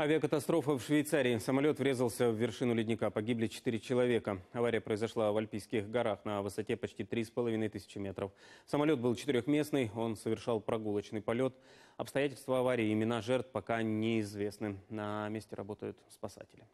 Авиакатастрофа в Швейцарии. Самолет врезался в вершину ледника. Погибли четыре человека. Авария произошла в Альпийских горах на высоте почти 3,5 тысячи метров. Самолет был четырехместный. Он совершал прогулочный полет. Обстоятельства аварии и имена жертв пока неизвестны. На месте работают спасатели.